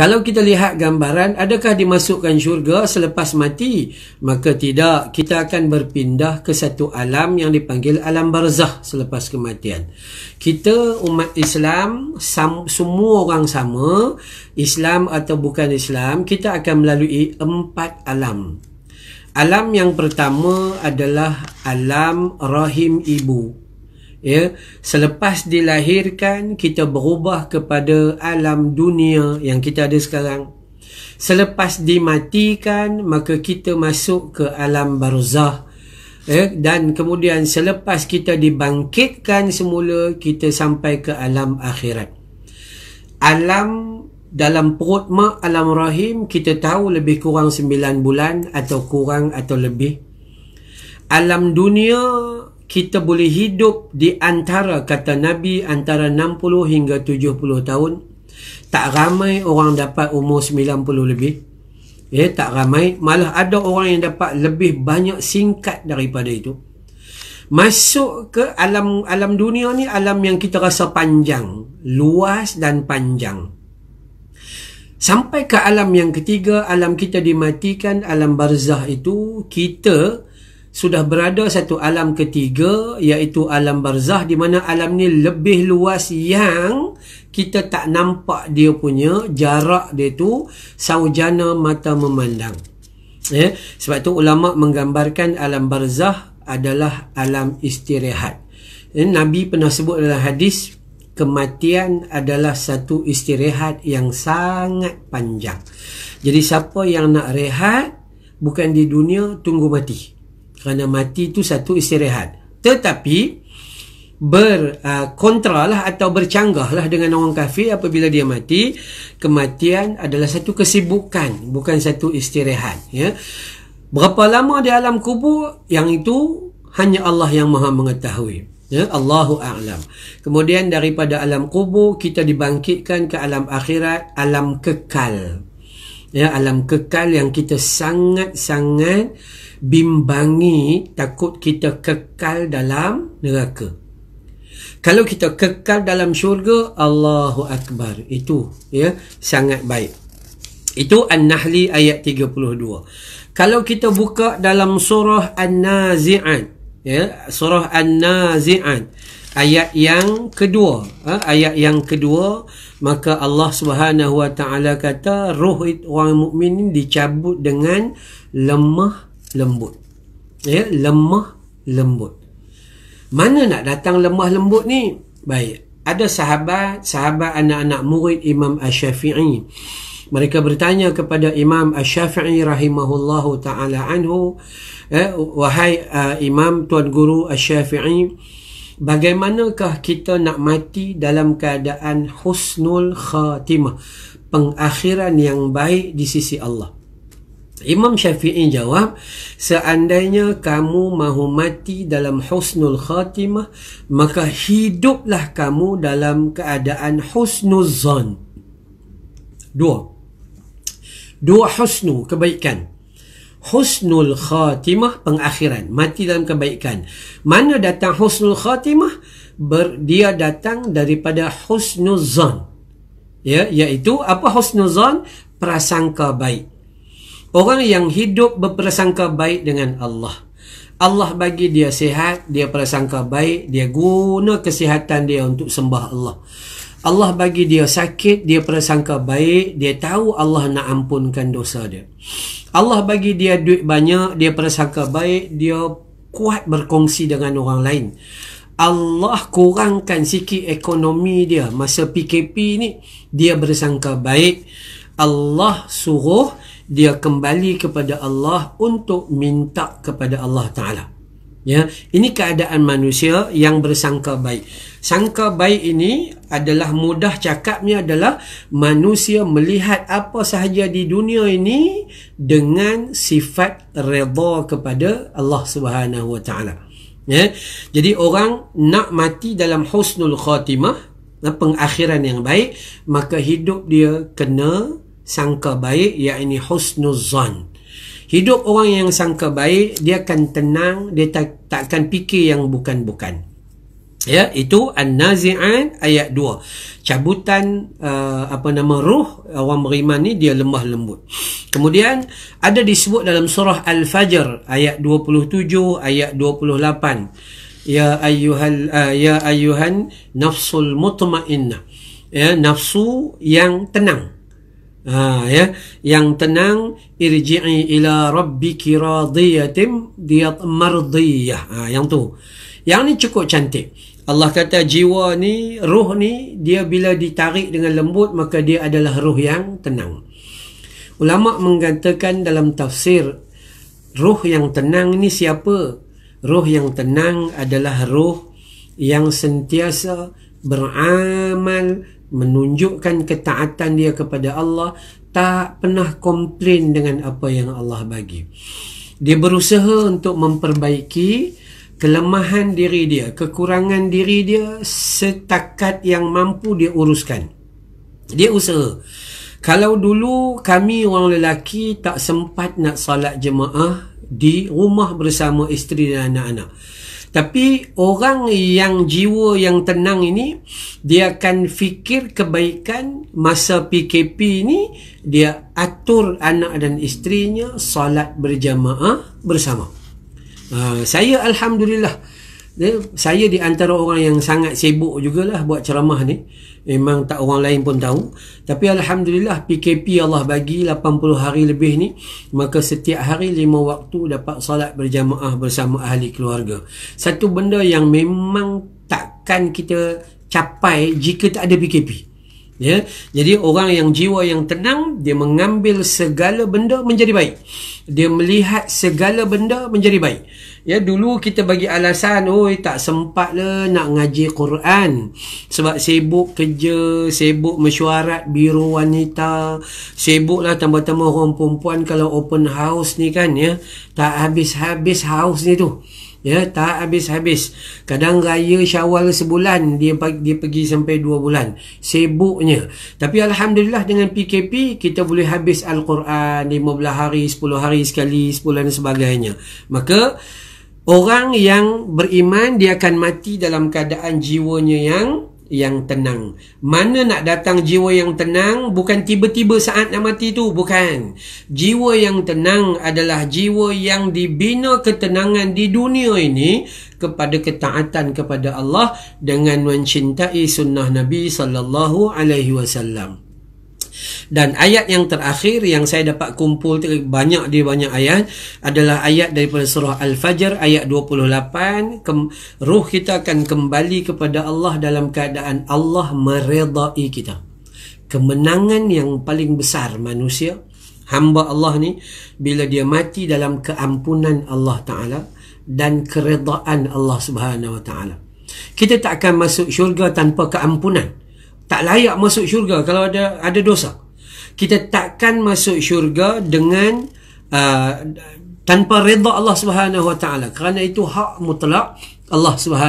Kalau kita lihat gambaran, adakah dimasukkan syurga selepas mati? Maka tidak, kita akan berpindah ke satu alam yang dipanggil alam barzah selepas kematian. Kita umat Islam, semua orang sama, Islam atau bukan Islam, kita akan melalui empat alam. Alam yang pertama adalah alam rahim ibu ya selepas dilahirkan kita berubah kepada alam dunia yang kita ada sekarang selepas dimatikan maka kita masuk ke alam barzah ya dan kemudian selepas kita dibangkitkan semula kita sampai ke alam akhirat alam dalam perut mak alam rahim kita tahu lebih kurang 9 bulan atau kurang atau lebih alam dunia kita boleh hidup di antara kata Nabi antara 60 hingga 70 tahun. Tak ramai orang dapat umur 90 lebih. Ya, tak ramai. Malah ada orang yang dapat lebih banyak singkat daripada itu. Masuk ke alam alam dunia ni alam yang kita rasa panjang, luas dan panjang. Sampai ke alam yang ketiga, alam kita dimatikan, alam barzah itu kita sudah berada satu alam ketiga iaitu alam barzah di mana alam ni lebih luas yang kita tak nampak dia punya jarak dia tu saujana mata memandang ya sebab tu ulama menggambarkan alam barzah adalah alam istirahat ya, nabi pernah sebut dalam hadis kematian adalah satu istirahat yang sangat panjang jadi siapa yang nak rehat bukan di dunia tunggu mati kerana mati itu satu istirahat tetapi berkontralah uh, atau bercanggahlah dengan orang kafir apabila dia mati kematian adalah satu kesibukan bukan satu istirahat ya berapa lama di alam kubur yang itu hanya Allah yang Maha mengetahui ya Allahu a'lam kemudian daripada alam kubur kita dibangkitkan ke alam akhirat alam kekal ya alam kekal yang kita sangat-sangat bimbangi takut kita kekal dalam neraka. Kalau kita kekal dalam syurga, Allahu Akbar. Itu ya sangat baik. Itu An-Nahli ayat 32. Kalau kita buka dalam surah An-Nazi'at, ya, surah An-Nazi'at ayat yang kedua, ha, ayat yang kedua, maka Allah Subhanahu Wa Ta'ala kata ruh orang mukmin dicabut dengan lemah lembut ya lemah lembut mana nak datang lemah lembut ni baik ada sahabat sahabat anak-anak murid Imam Asy-Syafi'i mereka bertanya kepada Imam Asy-Syafi'i rahimahullahu taala anhu eh, wahai uh, Imam tuan guru Asy-Syafi'i bagaimanakah kita nak mati dalam keadaan husnul khatimah pengakhiran yang baik di sisi Allah Imam Syafi'i jawab, seandainya kamu mahu mati dalam husnul khatimah, maka hiduplah kamu dalam keadaan husnul zon. Dua. Dua husnu, kebaikan. Husnul khatimah, pengakhiran. Mati dalam kebaikan. Mana datang husnul khatimah? Ber, dia datang daripada husnul zon. Ya, iaitu apa husnul zon? Prasangka baik. Orang yang hidup berprasangka baik dengan Allah. Allah bagi dia sihat, dia prasangka baik, dia guna kesihatan dia untuk sembah Allah. Allah bagi dia sakit, dia prasangka baik, dia tahu Allah nak ampunkan dosa dia. Allah bagi dia duit banyak, dia prasangka baik, dia kuat berkongsi dengan orang lain. Allah kurangkan sikit ekonomi dia masa PKP ni, dia bersangka baik. Allah suruh dia kembali kepada Allah untuk minta kepada Allah Taala. Ya, ini keadaan manusia yang bersangka baik. Sangka baik ini adalah mudah cakapnya adalah manusia melihat apa sahaja di dunia ini dengan sifat reda kepada Allah Subhanahu Wa Taala. Ya. Jadi orang nak mati dalam husnul khatimah, pengakhiran yang baik, maka hidup dia kena sangka baik yakni husnuzan hidup orang yang sangka baik dia akan tenang dia tak, tak akan fikir yang bukan-bukan ya itu an annazi'an ayat 2 cabutan uh, apa nama ruh orang beriman ni dia lemah lembut kemudian ada disebut dalam surah al-fajr ayat 27 ayat 28 Ya ayuhal uh, ya ayuhan nafsul mutmainnah ya nafsu yang tenang Ha, ya. Yang tenang irji'i ila rabbiki radiyatim diyat mardiyah. Ha, yang tu. Yang ni cukup cantik. Allah kata jiwa ni, ruh ni dia bila ditarik dengan lembut maka dia adalah ruh yang tenang. Ulama mengatakan dalam tafsir ruh yang tenang ni siapa? Ruh yang tenang adalah ruh yang sentiasa beramal menunjukkan ketaatan dia kepada Allah tak pernah komplain dengan apa yang Allah bagi. Dia berusaha untuk memperbaiki kelemahan diri dia, kekurangan diri dia setakat yang mampu dia uruskan. Dia usaha. Kalau dulu kami orang lelaki tak sempat nak salat jemaah di rumah bersama isteri dan anak-anak. Tapi orang yang jiwa yang tenang ini dia akan fikir kebaikan masa PKP ini dia atur anak dan isterinya salat berjamaah bersama. Uh, saya alhamdulillah Ya, saya di antara orang yang sangat sibuk jugalah buat ceramah ni. Memang tak orang lain pun tahu. Tapi Alhamdulillah PKP Allah bagi 80 hari lebih ni. Maka setiap hari 5 waktu dapat salat berjamaah bersama ahli keluarga. Satu benda yang memang takkan kita capai jika tak ada PKP ya jadi orang yang jiwa yang tenang dia mengambil segala benda menjadi baik dia melihat segala benda menjadi baik ya dulu kita bagi alasan oh tak sempat le nak ngaji Quran sebab sibuk kerja sibuk mesyuarat biru wanita sibuk lah tambah-tambah orang perempuan kalau open house ni kan ya tak habis-habis house ni tu ya tak habis-habis kadang raya syawal sebulan dia dia pergi sampai dua bulan sibuknya tapi alhamdulillah dengan PKP kita boleh habis al-Quran 15 hari sepuluh hari sekali sebulan dan sebagainya maka orang yang beriman dia akan mati dalam keadaan jiwanya yang yang tenang mana nak datang jiwa yang tenang bukan tiba-tiba saat nak mati tu bukan jiwa yang tenang adalah jiwa yang dibina ketenangan di dunia ini kepada ketaatan kepada Allah dengan mencintai sunnah Nabi saw. Dan ayat yang terakhir yang saya dapat kumpul banyak di banyak ayat adalah ayat daripada surah Al-Fajr ayat 28. Kem, ruh kita akan kembali kepada Allah dalam keadaan Allah meredai kita. Kemenangan yang paling besar manusia, hamba Allah ni bila dia mati dalam keampunan Allah Ta'ala dan keredaan Allah Subhanahu Wa Ta'ala. Kita tak akan masuk syurga tanpa keampunan tak layak masuk syurga kalau ada ada dosa. Kita takkan masuk syurga dengan uh, tanpa redha Allah Subhanahu Wa Taala. Karena itu hak mutlak Allah Subhanahu